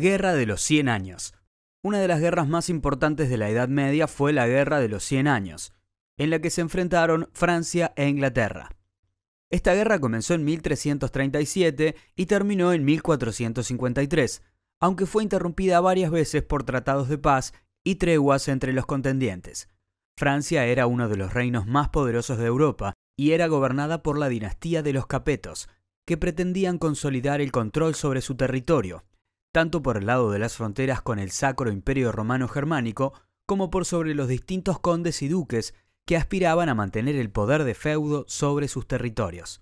Guerra de los 100 años. Una de las guerras más importantes de la Edad Media fue la Guerra de los 100 años, en la que se enfrentaron Francia e Inglaterra. Esta guerra comenzó en 1337 y terminó en 1453, aunque fue interrumpida varias veces por tratados de paz y treguas entre los contendientes. Francia era uno de los reinos más poderosos de Europa y era gobernada por la dinastía de los Capetos, que pretendían consolidar el control sobre su territorio, tanto por el lado de las fronteras con el Sacro Imperio Romano Germánico, como por sobre los distintos condes y duques que aspiraban a mantener el poder de feudo sobre sus territorios.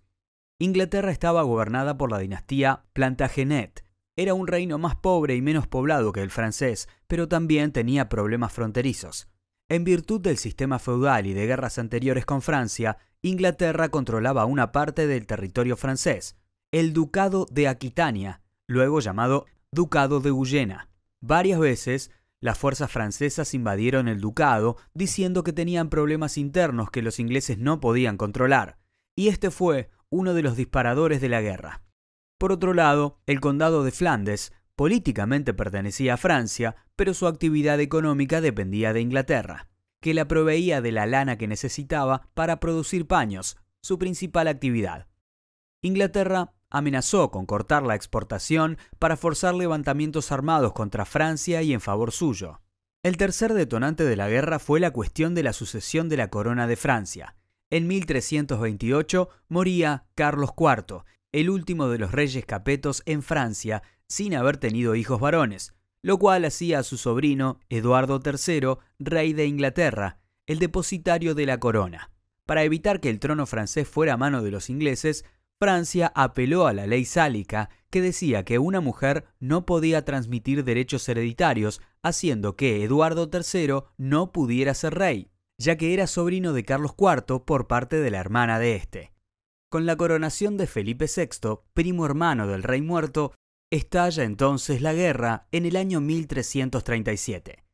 Inglaterra estaba gobernada por la dinastía Plantagenet. Era un reino más pobre y menos poblado que el francés, pero también tenía problemas fronterizos. En virtud del sistema feudal y de guerras anteriores con Francia, Inglaterra controlaba una parte del territorio francés, el Ducado de Aquitania, luego llamado Ducado de Guyena. Varias veces las fuerzas francesas invadieron el ducado diciendo que tenían problemas internos que los ingleses no podían controlar, y este fue uno de los disparadores de la guerra. Por otro lado, el condado de Flandes políticamente pertenecía a Francia, pero su actividad económica dependía de Inglaterra, que la proveía de la lana que necesitaba para producir paños, su principal actividad. Inglaterra Amenazó con cortar la exportación para forzar levantamientos armados contra Francia y en favor suyo. El tercer detonante de la guerra fue la cuestión de la sucesión de la corona de Francia. En 1328 moría Carlos IV, el último de los reyes capetos en Francia, sin haber tenido hijos varones, lo cual hacía a su sobrino, Eduardo III, rey de Inglaterra, el depositario de la corona. Para evitar que el trono francés fuera a mano de los ingleses, Francia apeló a la ley sálica que decía que una mujer no podía transmitir derechos hereditarios, haciendo que Eduardo III no pudiera ser rey, ya que era sobrino de Carlos IV por parte de la hermana de este. Con la coronación de Felipe VI, primo hermano del rey muerto, estalla entonces la guerra en el año 1337.